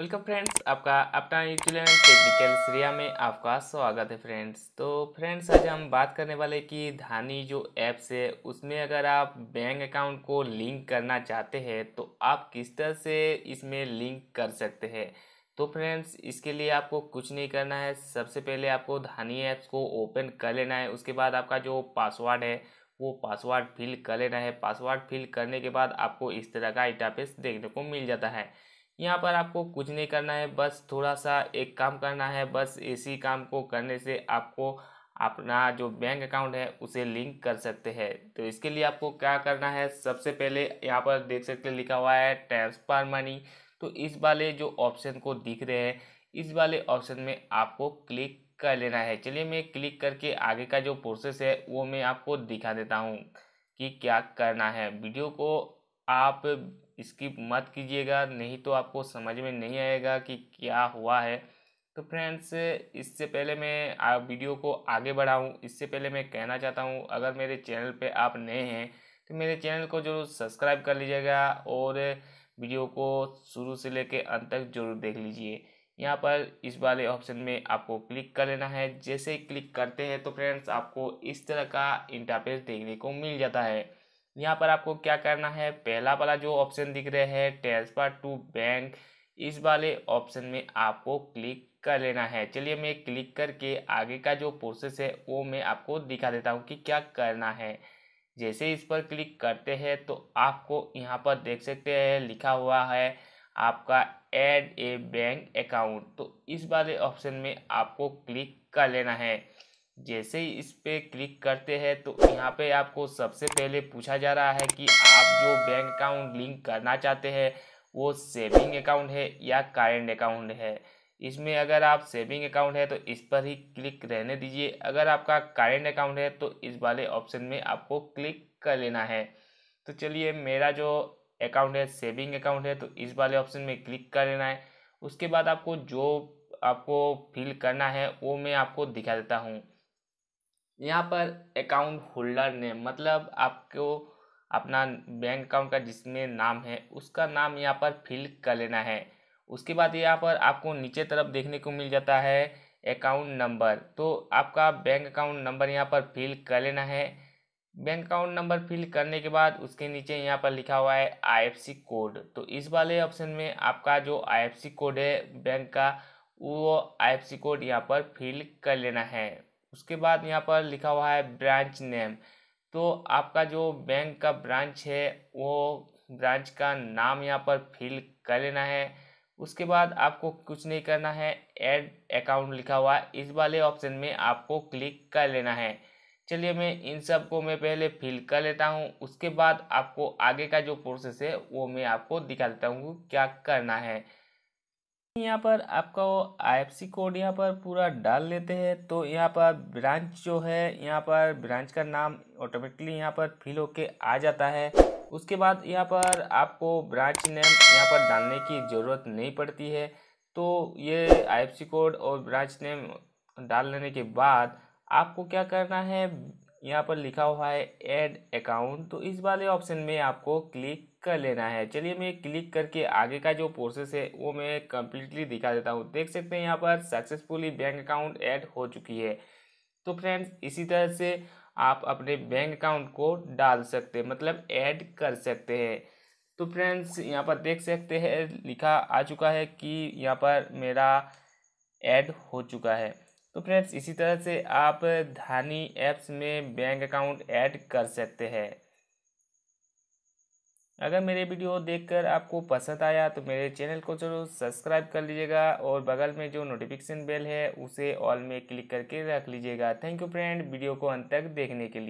welcome friends आपका अपना YouTube channel technical Syria में आपका स्वागत है फ्रेंड्स तो फ्रेंड्स आज हम बात करने वाले कि धानी जो ऐप्स है उसमें अगर आप बैंक अकाउंट को लिंक करना चाहते हैं तो आप किस तरह से इसमें लिंक कर सकते हैं तो फ्रेंड्स इसके लिए आपको कुछ नहीं करना है सबसे पहले आपको धानी ऐप्स को ओपन कर लेना है उसके बाद आपका जो पासवर्ड है वो पासवर्ड फिल कर लेना है पासवर्ड फिल करने के बाद आपको इस तरह का इंटरफेस देखने को मिल जाता है यहाँ पर आपको कुछ नहीं करना है बस थोड़ा सा एक काम करना है बस इसी काम को करने से आपको अपना जो बैंक अकाउंट है उसे लिंक कर सकते हैं तो इसके लिए आपको क्या करना है सबसे पहले यहाँ पर देख सकते लिखा हुआ है ट्रांसफर मनी तो इस वाले जो ऑप्शन को दिख रहे हैं इस वाले ऑप्शन में आपको क्लिक कर लेना है चलिए मैं क्लिक करके आगे का जो प्रोसेस है वो मैं आपको दिखा देता हूँ कि क्या करना है वीडियो को आप स्किप मत कीजिएगा नहीं तो आपको समझ में नहीं आएगा कि क्या हुआ है तो फ्रेंड्स इससे पहले मैं आप वीडियो को आगे बढ़ाऊँ इससे पहले मैं कहना चाहता हूँ अगर मेरे चैनल पे आप नए हैं तो मेरे चैनल को जरूर सब्सक्राइब कर लीजिएगा और वीडियो को शुरू से लेकर अंत तक जरूर देख लीजिए यहाँ पर इस वाले ऑप्शन में आपको क्लिक कर लेना है जैसे ही क्लिक करते हैं तो फ्रेंड्स आपको इस तरह का इंटरफेस देखने को मिल जाता है यहाँ पर आपको क्या करना है पहला वाला जो ऑप्शन दिख रहे हैं ट्रांसफर टू बैंक इस वाले ऑप्शन में आपको क्लिक कर लेना है चलिए मैं क्लिक करके आगे का जो प्रोसेस है वो मैं आपको दिखा देता हूँ कि क्या करना है जैसे इस पर क्लिक करते हैं तो आपको यहाँ पर देख सकते हैं लिखा हुआ है आपका एड ए बैंक अकाउंट तो इस वाले ऑप्शन में आपको क्लिक कर लेना है जैसे ही इस पर क्लिक करते हैं तो यहाँ पे आपको सबसे पहले पूछा जा रहा है कि आप जो बैंक अकाउंट लिंक करना चाहते हैं वो सेविंग अकाउंट है या करेंट अकाउंट है इसमें अगर आप सेविंग अकाउंट है तो इस पर ही क्लिक रहने दीजिए अगर आपका करेंट अकाउंट है तो इस वाले ऑप्शन में आपको क्लिक कर लेना है तो चलिए मेरा जो अकाउंट है सेविंग अकाउंट है तो इस वाले ऑप्शन में क्लिक कर लेना है उसके बाद आपको जो आपको फिल करना है वो मैं आपको दिखा देता हूँ यहाँ पर अकाउंट होल्डर नेम मतलब आपको अपना बैंक अकाउंट का जिसमें नाम है उसका नाम यहाँ पर फिल कर लेना है उसके बाद यहाँ पर आपको नीचे तरफ देखने को मिल जाता है अकाउंट नंबर तो आपका बैंक अकाउंट नंबर यहाँ पर फिल कर लेना है बैंक अकाउंट नंबर फिल करने के बाद उसके नीचे यहाँ पर लिखा हुआ है आईएफसी कोड तो इस वाले ऑप्शन में आपका जो आईएफसी कोड है बैंक का वो आईएफसी कोड यहाँ पर फिल कर लेना है उसके बाद यहाँ पर लिखा हुआ है ब्रांच नेम तो आपका जो बैंक का ब्रांच है वो ब्रांच का नाम यहाँ पर फिल कर लेना है उसके बाद आपको कुछ नहीं करना है ऐड अकाउंट लिखा हुआ है इस वाले ऑप्शन में आपको क्लिक कर लेना है चलिए मैं इन सब को मैं पहले फिल कर लेता हूँ उसके बाद आपको आगे का जो प्रोसेस है वो मैं आपको दिखा देता हूँ क्या करना है यहाँ पर आपका आई कोड यहाँ पर पूरा डाल लेते हैं तो यहाँ पर ब्रांच जो है यहाँ पर ब्रांच का नाम ऑटोमेटिकली यहाँ पर फिल होके आ जाता है उसके बाद यहाँ पर आपको ब्रांच नेम यहाँ पर डालने की ज़रूरत नहीं पड़ती है तो ये आई कोड और ब्रांच नेम डाल लेने के बाद आपको क्या करना है यहाँ पर लिखा हुआ है एड अकाउंट तो इस वाले ऑप्शन में आपको क्लिक कर लेना है चलिए मैं क्लिक करके आगे का जो प्रोसेस है वो मैं कम्प्लीटली दिखा देता हूँ देख सकते हैं यहाँ पर सक्सेसफुली बैंक अकाउंट ऐड हो चुकी है तो फ्रेंड्स इसी तरह से आप अपने बैंक अकाउंट को डाल सकते हैं मतलब ऐड कर सकते हैं तो फ्रेंड्स यहाँ पर देख सकते हैं लिखा आ चुका है कि यहाँ पर मेरा ऐड हो चुका है तो फ्रेंड्स इसी तरह से आप धानी ऐप्स में बैंक अकाउंट ऐड कर सकते हैं अगर मेरे वीडियो देखकर आपको पसंद आया तो मेरे चैनल को जरूर सब्सक्राइब कर लीजिएगा और बगल में जो नोटिफिकेशन बेल है उसे ऑल में क्लिक करके रख लीजिएगा थैंक यू फ्रेंड वीडियो को अंत तक देखने के लिए